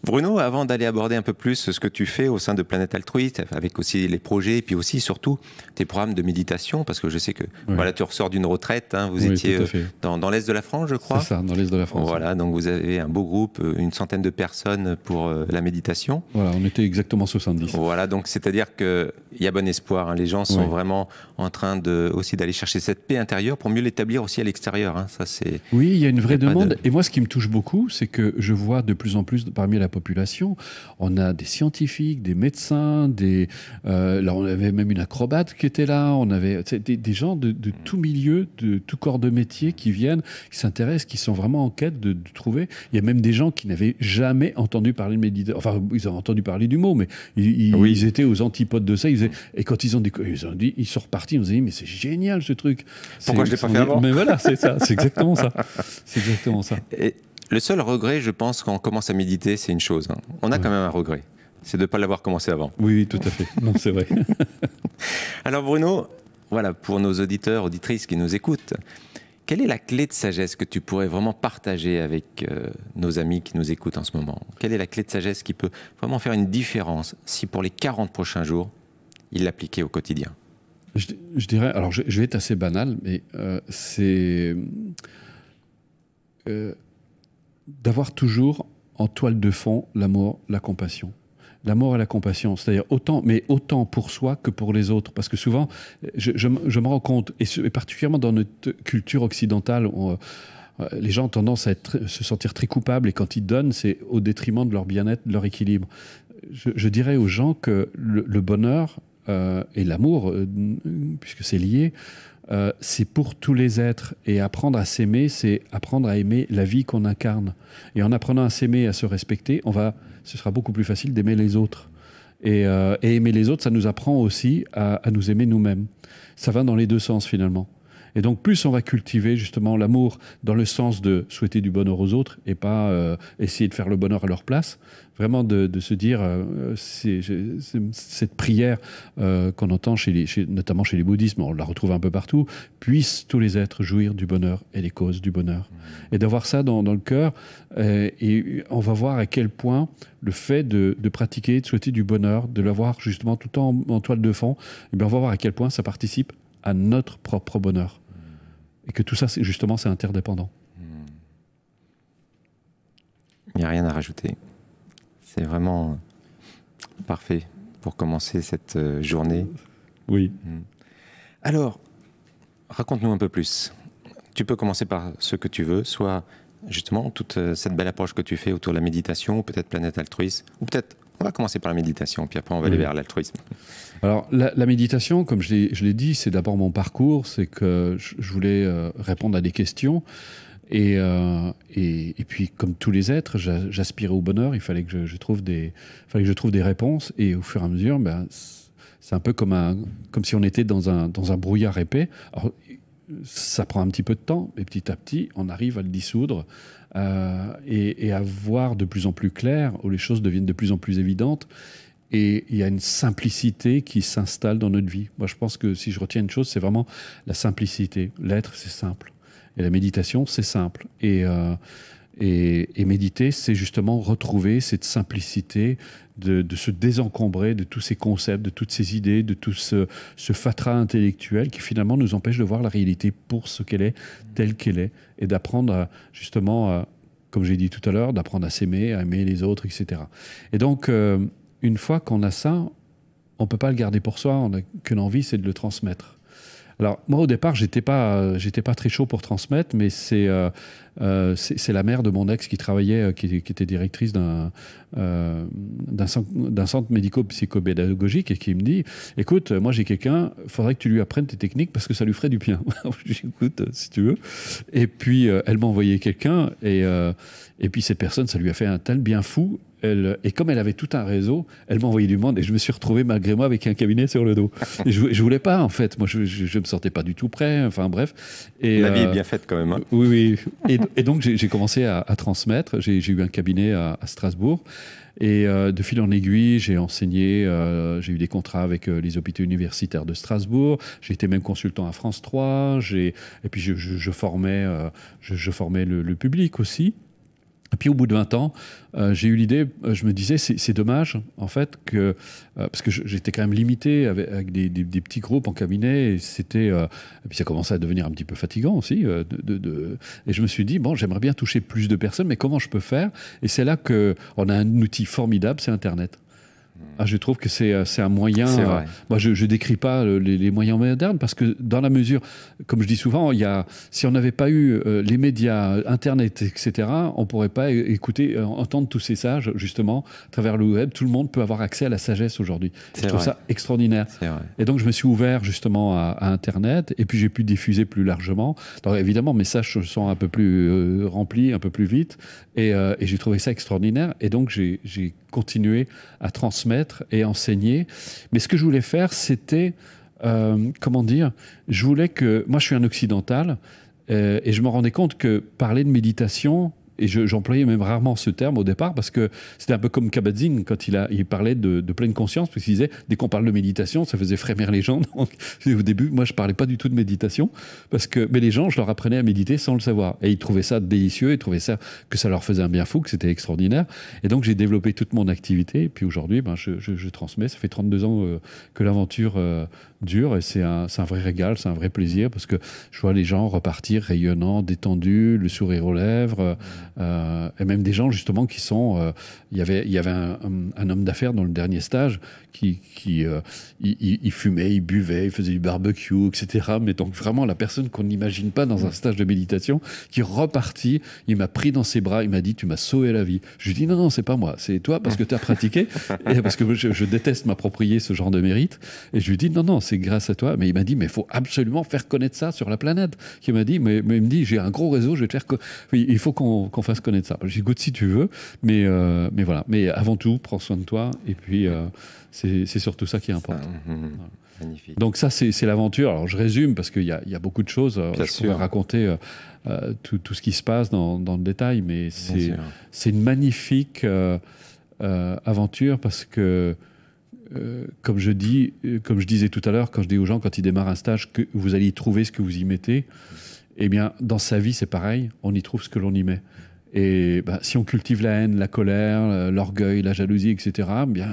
Bruno, avant d'aller aborder un peu plus ce que tu fais au sein de Planète Altruiste, avec aussi les projets, et puis aussi surtout tes programmes de méditation, parce que je sais que voilà, tu ressors d'une retraite, hein, vous étiez euh, dans, l'Est de la France, je crois. C'est ça, dans l'Est de la France. Voilà, donc vous avez un beau groupe, euh, une centaine de personnes pour euh, la méditation. Voilà, on était exactement 70. Voilà, donc c'est-à-dire qu'il y a bon espoir, hein, les gens sont vraiment en train de, aussi d'aller chercher cette paix intérieure pour mieux l'établir aussi à l'extérieur. Hein. ça, c'est, oui, il y a une vraie demande, et moi ce qui me touche beaucoup, c'est que je vois de plus en plus parmi la population. On a des scientifiques, des médecins, des, euh, là, on avait même une acrobate qui était là, on avait des, gens de, mm. tout milieu, de tout corps de métier qui viennent, qui s'intéressent, qui sont vraiment en quête de, trouver. Il y a même des gens qui n'avaient jamais entendu parler de méditation. Enfin, ils ont entendu parler du mot, mais ils, étaient aux antipodes de ça. et quand ils ont, dit, ils sont repartis, ils ont dit, mais c'est génial ce truc. Pourquoi je l'ai pas fait avant Mais voilà, c'est ça, c'est exactement ça. C'est exactement ça. Et, le seul regret, je pense, quand on commence à méditer, c'est une chose. Hein. On a quand même un regret. C'est de ne pas l'avoir commencé avant. Oui, tout à fait. non, c'est vrai. Alors Bruno, voilà, pour nos auditeurs, auditrices qui nous écoutent, quelle est la clé de sagesse que tu pourrais vraiment partager avec euh, nos amis qui nous écoutent en ce moment Quelle est la clé de sagesse qui peut vraiment faire une différence si pour les 40 prochains jours, il l'appliquaient au quotidien je, dirais, alors je, vais être assez banal, mais euh, c'est... Euh, d'avoir toujours en toile de fond l'amour, la compassion. L'amour et la compassion, c'est-à-dire autant, mais autant pour soi que pour les autres. Parce que souvent, je, me rends compte, et, particulièrement dans notre culture occidentale, euh, les gens ont tendance à se sentir très coupables et quand ils donnent, c'est au détriment de leur bien-être, de leur équilibre. Je, dirais aux gens que le, bonheur euh, et l'amour, euh, puisque c'est lié, euh, c'est pour tous les êtres. Et apprendre à s'aimer, c'est apprendre à aimer la vie qu'on incarne. Et en apprenant à s'aimer, à se respecter, on va, ce sera beaucoup plus facile d'aimer les autres. Et, euh, aimer les autres, ça nous apprend aussi à nous aimer nous-mêmes. Ça va dans les deux sens finalement. Et donc, plus on va cultiver justement l'amour dans le sens de souhaiter du bonheur aux autres et pas euh, essayer de faire le bonheur à leur place, vraiment de, se dire, euh, c'est, cette prière euh, qu'on entend notamment chez les bouddhismes, on la retrouve un peu partout, puissent tous les êtres jouir du bonheur et des causes du bonheur. Mmh. Et d'avoir ça dans, le cœur, et on va voir à quel point le fait de, pratiquer, de souhaiter du bonheur, de l'avoir justement tout le temps en, en toile de fond, et eh bien on va voir à quel point ça participe à notre propre bonheur. Et que tout ça, justement, c'est interdépendant. Il n'y a rien à rajouter. C'est vraiment parfait pour commencer cette euh, journée. Oui. Hmm. Alors, raconte-nous un peu plus. Tu peux commencer par ce que tu veux, soit justement toute euh, cette belle approche que tu fais autour de la méditation, ou peut-être Planète Altruiste, ou peut-être on va commencer par la méditation, puis après on va aller vers l'altruisme. Alors la, méditation, comme je l'ai dit, c'est d'abord mon parcours, c'est que je voulais euh, répondre à des questions. Euh, et, et, puis, comme tous les êtres, j'aspirais au bonheur. Il fallait que je, trouve des, fallait que je trouve des réponses. Et au fur et à mesure, ben, c'est un peu comme, un, comme si on était dans un, dans un brouillard épais. Alors, ça prend un petit peu de temps, mais petit à petit, on arrive à le dissoudre euh, et, à voir de plus en plus clair, où les choses deviennent de plus en plus évidentes. Et il y a une simplicité qui s'installe dans notre vie. Moi, je pense que si je retiens une chose, c'est vraiment la simplicité. L'être, c'est simple. Et la méditation, c'est simple. Et, euh, et, méditer, c'est justement retrouver cette simplicité, de, se désencombrer de tous ces concepts, de toutes ces idées, de tout ce, fatras intellectuel qui finalement nous empêche de voir la réalité pour ce qu'elle est, telle qu'elle est, et d'apprendre justement, comme j'ai dit tout à l'heure, d'apprendre à s'aimer, à aimer les autres, etc. Et donc, euh, une fois qu'on a ça, on ne peut pas le garder pour soi, on n'a que envie, c'est de le transmettre. Alors moi au départ j'étais pas euh, j'étais pas très chaud pour transmettre, mais euh, euh, c'est c'est la mère de mon ex qui travaillait, qui, était directrice d'un centre médico-psychopédagogique et qui me dit écoute moi j'ai quelqu'un, faudrait que tu lui apprennes tes techniques parce que ça lui ferait du bien. J'écoute si tu veux. Et puis elle m'a envoyé quelqu'un et et puis cette personne ça lui a fait un tel bien fou et comme elle avait tout un réseau, elle m'envoyait du monde et je me suis retrouvé malgré moi avec un cabinet sur le dos. je, je voulais pas en fait, moi je, ne me sentais pas du tout prêt. Enfin bref. Et, La vie est euh, bien faite quand même. Hein. Oui oui. Et, donc j'ai commencé à, transmettre. J'ai eu un cabinet à, Strasbourg. Et euh, de fil en aiguille, j'ai enseigné, euh, j'ai eu des contrats avec les hôpitaux universitaires de Strasbourg, j'ai été même consultant à France 3, et puis je, formais, je, formais le, le public aussi. Puis au bout de 20 ans, euh, j'ai eu l'idée, euh, je me disais, c'est dommage, en fait, que, euh, parce que j'étais quand même limité avec, des, petits groupes en cabinet, et c'était, puis ça commençait à devenir un petit peu fatigant aussi. et je me suis dit, bon, j'aimerais bien toucher plus de personnes, mais comment je peux faire Et c'est là qu'on a un outil formidable, c'est Internet. Ah, je trouve que c'est euh, un moyen. moi, euh, bah, je ne décris pas les, moyens modernes parce que, dans la mesure, comme je dis souvent, il y a, si on n'avait pas eu euh, les médias, Internet, etc., on ne pourrait pas écouter, entendre tous ces sages, justement, à travers le web. Tout le monde peut avoir accès à la sagesse aujourd'hui. Je trouve ça extraordinaire. Et donc, je me suis ouvert, justement, à, Internet et puis j'ai pu diffuser plus largement. Alors, évidemment, mes sages sont un peu plus remplis, un peu plus vite. et j'ai trouvé ça extraordinaire. Et donc, j'ai continué à transmettre et enseigner. Mais ce que je voulais faire, c'était, euh, comment dire, je voulais que, moi je suis un occidental, euh, et je me rendais compte que parler de méditation, et j'employais même rarement ce terme au départ parce que c'était un peu comme kabat quand il, a, il parlait de, pleine conscience, Parce qu'il disait dès qu'on parle de méditation, ça faisait frémir les gens. au début, moi, je parlais pas du tout de méditation parce que mais les gens, je leur apprenais à méditer sans le savoir et ils trouvaient ça délicieux, ils trouvaient ça que ça leur faisait un bien fou, que c'était extraordinaire. Et donc, j'ai développé toute mon activité puis aujourd'hui, ben, je, transmets. Ça fait 32 ans euh, que l'aventure euh, dur et c'est un, vrai régal, c'est un vrai plaisir parce que je vois les gens repartir rayonnants, détendus, le sourire aux lèvres euh, et même des gens justement qui sont. Euh, il y avait, y avait un, homme d'affaires dans le dernier stage qui, euh, il, fumait, il buvait, il faisait du barbecue, etc. Mais donc vraiment la personne qu'on n'imagine pas dans un stage de méditation qui repartit, il m'a pris dans ses bras, il m'a dit tu m'as sauvé la vie. Je lui dis non non c'est pas moi, c'est toi parce que tu as pratiqué et parce que je, je déteste m'approprier ce genre de mérite et je lui dis non non c'est grâce à toi. Mais il m'a dit, mais il faut absolument faire connaître ça sur la planète. Il m'a dit, mais, il me dit, j'ai un gros réseau, je vais te faire. Il faut qu'on fasse connaître ça. J'ai dit, si tu veux, mais, euh, mais voilà. Mais avant tout, prends soin de toi. Et puis, euh, c'est surtout ça qui importe. Mm-hmm. important Magnifique. Donc ça, c'est l'aventure. Alors je résume parce qu'il y, y, a beaucoup de choses. Euh, je pourrais raconter tout, tout, ce qui se passe dans, dans le détail, mais c'est une magnifique aventure parce que euh, comme je dis, euh, comme je disais tout à l'heure, quand je dis aux gens quand ils démarrent un stage que vous allez y trouver ce que vous y mettez, eh bien dans sa vie c'est pareil, on y trouve ce que l'on y met. Et bah, si on cultive la haine, la colère, euh, l'orgueil, la jalousie, etc., il eh bien,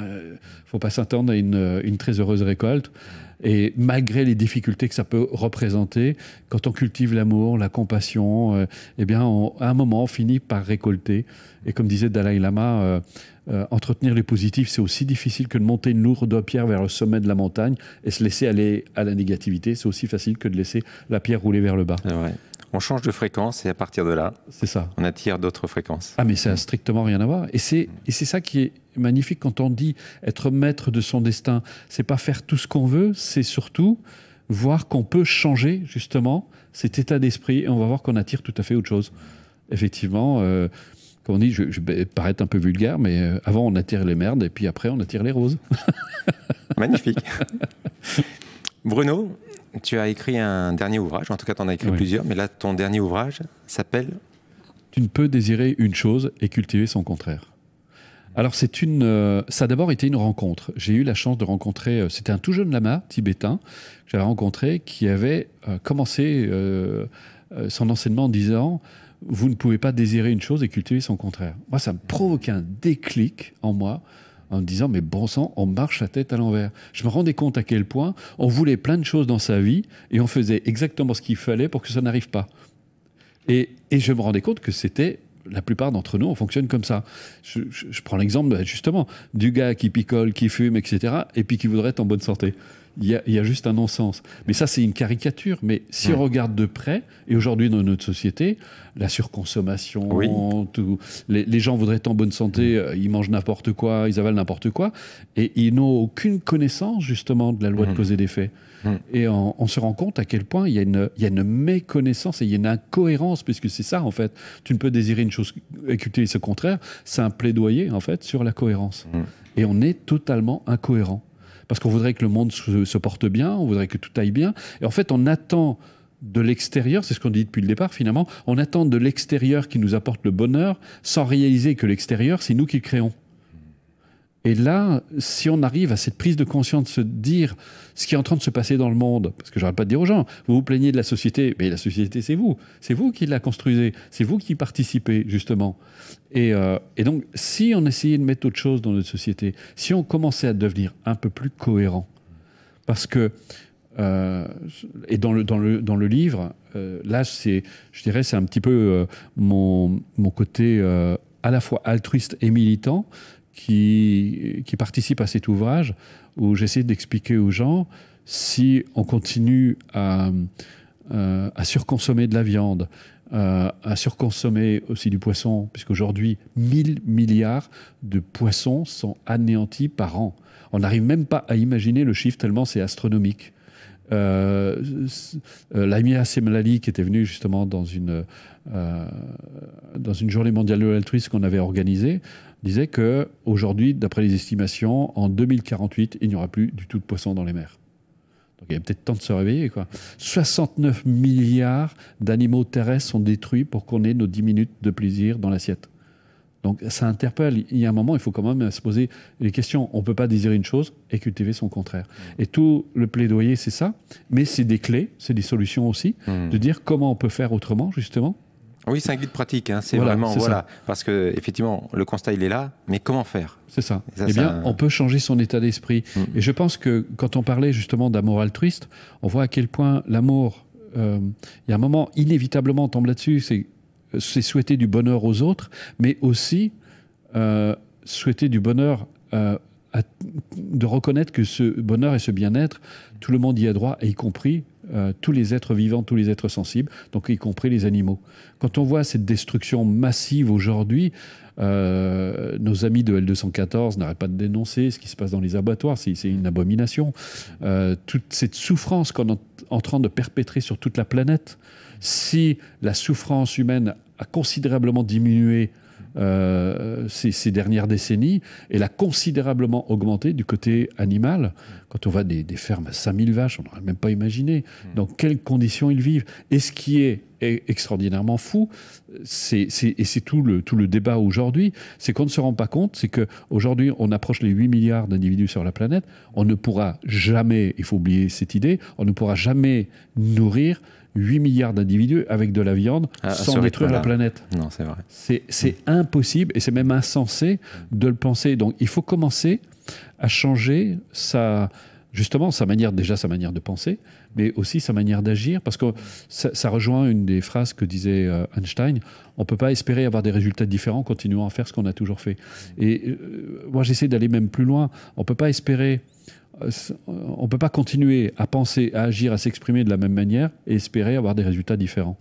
faut pas s'attendre à une, très heureuse récolte. Et malgré les difficultés que ça peut représenter, quand on cultive l'amour, la compassion, euh, eh bien, à un moment, on finit par récolter. Et comme disait Dalai Lama, euh, euh, entretenir les positifs, c'est aussi difficile que de monter une lourde pierre vers le sommet de la montagne et se laisser aller à la négativité. C'est aussi facile que de laisser la pierre rouler vers le bas. Ah on change de fréquence et à partir de là, c'est ça. on attire d'autres fréquences. Ah mais ça n'a mm. strictement rien à voir. Et c'est ça qui est magnifique quand on dit être maître de son destin. C'est pas faire tout ce qu'on veut, c'est surtout voir qu'on peut changer justement cet état d'esprit et on va voir qu'on attire tout à fait autre chose. Effectivement, euh, comme on dit, je, vais paraître un peu vulgaire, mais euh, avant on attire les merdes et puis après on attire les roses. Magnifique. Bruno, tu as écrit un dernier ouvrage, en tout cas tu en as écrit plusieurs, mais là ton dernier ouvrage s'appelle Tu ne peux désirer une chose et cultiver son contraire. Alors c'est une, euh, ça a d'abord été une rencontre. J'ai eu la chance de rencontrer, euh, c'était un tout jeune lama tibétain que j'avais rencontré qui avait euh, commencé son enseignement en disant vous ne pouvez pas désirer une chose et cultiver son contraire. Moi ça me provoquait un déclic en moi en disant mais bon sang, on marche la tête à l'envers. Je me rendais compte à quel point on voulait plein de choses dans sa vie et on faisait exactement ce qu'il fallait pour que ça n'arrive pas. Et, et, je me rendais compte que c'était la plupart d'entre nous, on fonctionne comme ça. Je, je prends l'exemple justement du gars qui picole, qui fume, etc. et puis qui voudrait être en bonne santé il y, a, juste un non-sens. Mais ça, c'est une caricature. Mais si on regarde de près, et aujourd'hui dans notre société, la surconsommation, les, gens voudraient être en bonne santé, mm. euh, ils mangent n'importe quoi, ils avalent n'importe quoi, et ils n'ont aucune connaissance justement de la loi de mm. cause et d'effet. Mm. Et on, se rend compte à quel point il y, a une, méconnaissance et il y a une incohérence, puisque c'est ça en fait. Tu ne peux désirer une chose écouter ce contraire. C'est un plaidoyer en fait sur la cohérence. Et on est totalement incohérent parce qu'on voudrait que le monde se, porte bien, on voudrait que tout aille bien. Et en fait, on attend de l'extérieur, c'est ce qu'on dit depuis le départ finalement, on attend de l'extérieur qui nous apporte le bonheur sans réaliser que l'extérieur, c'est nous qui créons. Et là, si on arrive à cette prise de conscience de se dire ce qui est en train de se passer dans le monde, parce que je n'arrête pas de dire aux gens, vous vous plaignez de la société, mais la société c'est vous, c'est vous qui la construisez, c'est vous qui participez justement. Et, euh, donc, si on essayait de mettre autre chose dans notre société, si on commençait à devenir un peu plus cohérent, parce que euh, et dans le, dans le, dans le livre, euh, là, c'est, je dirais, c'est un petit peu mon, mon côté à la fois altruiste et militant qui, qui participe à cet ouvrage où j'essaie d'expliquer aux gens si on continue à, euh, surconsommer de la viande, euh, à surconsommer aussi du poisson, puisqu'aujourd'hui, 1000 milliards de poissons sont anéantis par an. On n'arrive même pas à imaginer le chiffre tellement c'est astronomique. Euh, euh Laimia qui était venue justement dans une, euh, dans une journée mondiale de l'altruisme qu'on avait organisée, disait que aujourd'hui, d'après les estimations, en 2048, il n'y aura plus du tout de poissons dans les mers. Donc il y a peut-être temps de se réveiller. Quoi. 69 milliards d'animaux terrestres sont détruits pour qu'on ait nos 10 minutes de plaisir dans l'assiette. Donc ça interpelle. Il y a un moment, il faut quand même se poser les questions. On ne peut pas désirer une chose et cultiver son contraire. Mmh. Et tout le plaidoyer, c'est ça. Mais c'est des clés, c'est des solutions aussi, mmh. de dire comment on peut faire autrement, justement. Oui, c'est un guide pratique. Hein. C'est vraiment voilà, ça. parce que effectivement, le constat il est là, mais comment faire C'est ça. Eh bien, on peut changer son état d'esprit. Mmh. Et je pense que quand on parlait justement d'amour altruiste, on voit à quel point l'amour euh, il y a un moment, inévitablement, on tombe là-dessus. C'est euh, c'est souhaiter du bonheur aux autres, mais aussi euh, souhaiter du bonheur, euh, de reconnaître que ce bonheur et ce bien-être, tout le monde y a droit, y compris tous les êtres vivants, tous les êtres sensibles, donc y compris les animaux. Quand on voit cette destruction massive aujourd'hui, nos amis de L214 n'arrêtent pas de dénoncer ce qui se passe dans les abattoirs, c'est une abomination. toute cette souffrance qu'on est en train de perpétrer sur toute la planète, si la souffrance humaine a considérablement diminué euh, ces, dernières décennies, elle a considérablement augmenté du côté animal. Quand on voit des, fermes à 5000 vaches, on n'aurait même pas imaginé dans quelles conditions ils vivent. Et ce qui est, e-, extraordinairement fou, et c'est tout le, tout le débat aujourd'hui, c'est qu'on ne se rend pas compte, c'est qu'aujourd'hui, on approche les 8 milliards d'individus sur la planète, on ne pourra jamais, il faut oublier cette idée, on ne pourra jamais nourrir 8 milliards d'individus avec de la viande ah, sans détruire la planète. Non, c'est vrai. C'est impossible et c'est même insensé de le penser. Donc il faut commencer à changer sa, justement sa manière, déjà sa manière de penser, mais aussi sa manière d'agir, parce que ça, rejoint une des phrases que disait euh, Einstein, on ne peut pas espérer avoir des résultats différents en continuant à faire ce qu'on a toujours fait. Et euh, moi j'essaie d'aller même plus loin, on ne peut pas espérer euh, on ne peut pas continuer à penser, à agir, à s'exprimer de la même manière et espérer avoir des résultats différents.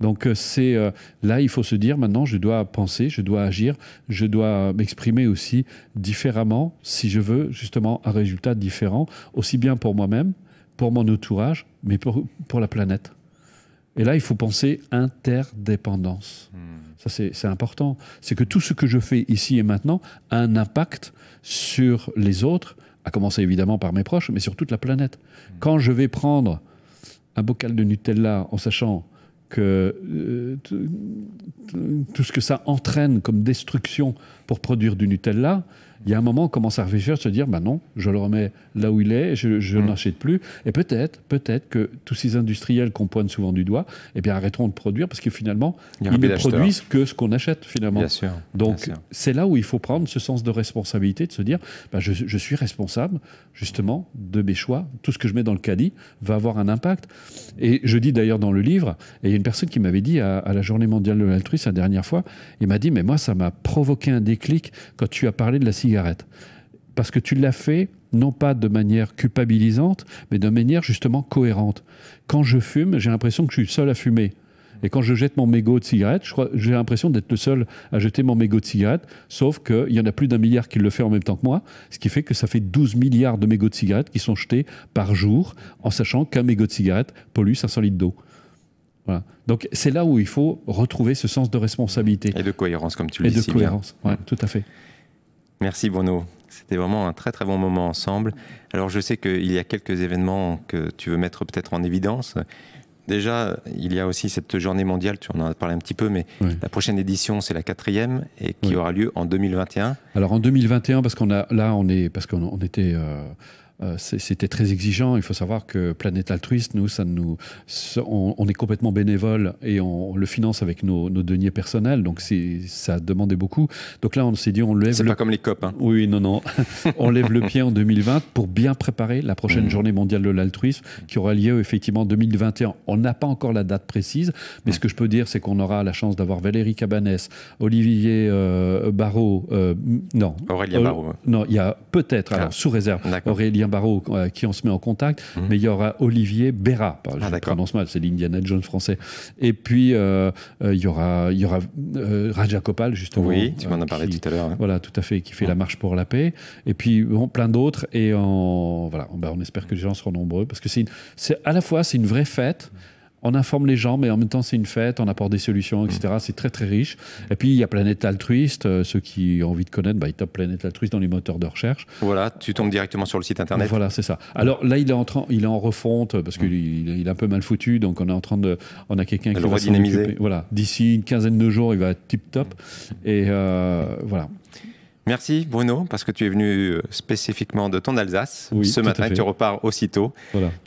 Donc euh, c'est euh, là, il faut se dire maintenant, je dois penser, je dois agir, je dois m'exprimer aussi différemment si je veux justement un résultat différent, aussi bien pour moi-même, pour mon entourage, mais pour, pour la planète. Et là, il faut penser interdépendance. Hmm. Ça, c'est important. C'est que tout ce que je fais ici et maintenant a un impact sur les autres, à commencer évidemment par mes proches, mais sur toute la planète. Quand je vais prendre un bocal de Nutella en sachant que euh, tout ce que ça entraîne comme destruction pour produire du Nutella, il y a un moment, on commence à réfléchir, se dire, ben non, je le remets là où il est, je, mm. n'achète plus. Et peut-être, peut-être que tous ces industriels qu'on pointe souvent du doigt, eh bien, arrêteront de produire parce que finalement, ils ne produisent que ce qu'on achète finalement. Donc, c'est là où il faut prendre ce sens de responsabilité, de se dire, bah, je, suis responsable justement de mes choix. Tout ce que je mets dans le caddie va avoir un impact. Et je dis d'ailleurs dans le livre, et il y a une personne qui m'avait dit à, la Journée mondiale de l'altruisme la dernière fois, il m'a dit, mais moi, ça m'a provoqué un déclic quand tu as parlé de la parce que tu l'as fait non pas de manière culpabilisante, mais de manière justement cohérente. Quand je fume, j'ai l'impression que je suis seul à fumer. Et quand je jette mon mégot de cigarette, j'ai l'impression d'être le seul à jeter mon mégot de cigarette, sauf qu'il y en a plus d'un milliard qui le fait en même temps que moi, ce qui fait que ça fait 12 milliards de mégots de cigarette qui sont jetés par jour, en sachant qu'un mégot de cigarette pollue 500 litres d'eau. Donc c'est là où il faut retrouver ce sens de responsabilité. Et de cohérence, comme tu le dis. Et de cohérence, mm. tout à fait. Merci Bruno. C'était vraiment un très très bon moment ensemble. Alors je sais qu'il y a quelques événements que tu veux mettre peut-être en évidence. Déjà, il y a aussi cette journée mondiale, tu en as parlé un petit peu, mais la prochaine édition, c'est la quatrième et qui aura lieu en 2021. Alors en 2021, parce qu'on a là, on est parce qu'on était euh, euh, c'était très exigeant. Il faut savoir que Planète Altruiste, nous, ça nous, on, est complètement bénévole et on, le finance avec nos, deniers personnels. Donc ça demandait beaucoup. Donc là, on s'est dit, on lève. C'est pas comme les COP. Hein. Oui, non, non. on lève le pied en 2020 pour bien préparer la prochaine mmh. journée mondiale de l'altruisme qui aura lieu effectivement en 2021. On n'a pas encore la date précise, mais mmh. ce que je peux dire, c'est qu'on aura la chance d'avoir Valérie Cabanès, Olivier euh, euh non. Aurélien Barrault. Euh, hein. Non, il y a peut-être, ah. alors sous réserve, Aurélien euh, qui on se met en contact, mhm. mais il y aura Olivier Béra, ah, je prononce mal, c'est l'Indiana Jones français. Et puis euh, euh, il y aura, il y aura Raja Kopal justement. Oui, tu m'en as parlé tout à l'heure. Hein. Voilà, tout à fait, qui fait mhm. la marche pour la paix. Et puis bon, plein d'autres. Et en voilà, on bah, espère que les gens seront nombreux parce que c'est à la fois c'est une vraie fête on informe les gens, mais en même temps, c'est une fête, on apporte des solutions, etc. Mm. C'est très, très riche. Et puis, il y a Planète Altruiste. Euh, ceux qui ont envie de connaître, bah, ils tapent Planète Altruiste dans les moteurs de recherche. Voilà, tu tombes directement sur le site internet. Voilà, c'est ça. Alors là, il est en, il en refonte parce qu'il mm. est un peu mal foutu. Donc, on est en train de. On a quelqu'un qui va dynamiser. Voilà, d'ici une quinzaine de jours, il va être tip top. Et euh, voilà. Merci Bruno, parce que tu es venu euh, spécifiquement de ton Alsace oui, ce matin, tu repars aussitôt.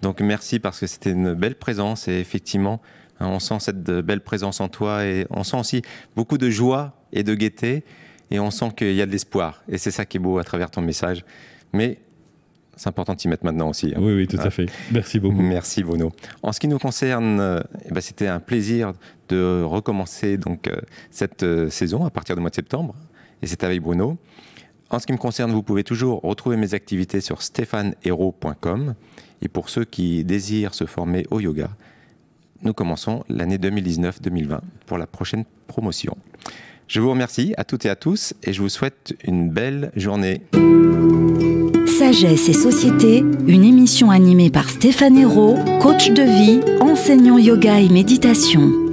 Donc merci parce que c'était une belle présence et effectivement, hein, on sent cette euh, belle présence en toi et on sent aussi beaucoup de joie et de gaieté et on sent qu'il y a de l'espoir. Et c'est ça qui est beau à travers ton message. Mais c'est important de s'y mettre maintenant aussi. Hein. Oui, oui, tout à hein. fait. Merci beaucoup. Merci Bruno. En ce qui nous concerne, euh, eh ben, c'était un plaisir de recommencer donc cette saison à partir du mois de septembre et c'est avec Bruno. En ce qui me concerne, vous pouvez toujours retrouver mes activités sur stéphanehero.com. Et pour ceux qui désirent se former au yoga, nous commençons l'année 2019-2020 pour la prochaine promotion. Je vous remercie à toutes et à tous et je vous souhaite une belle journée. Sagesse et Société, une émission animée par Stéphane Hérault, coach de vie, enseignant yoga et méditation.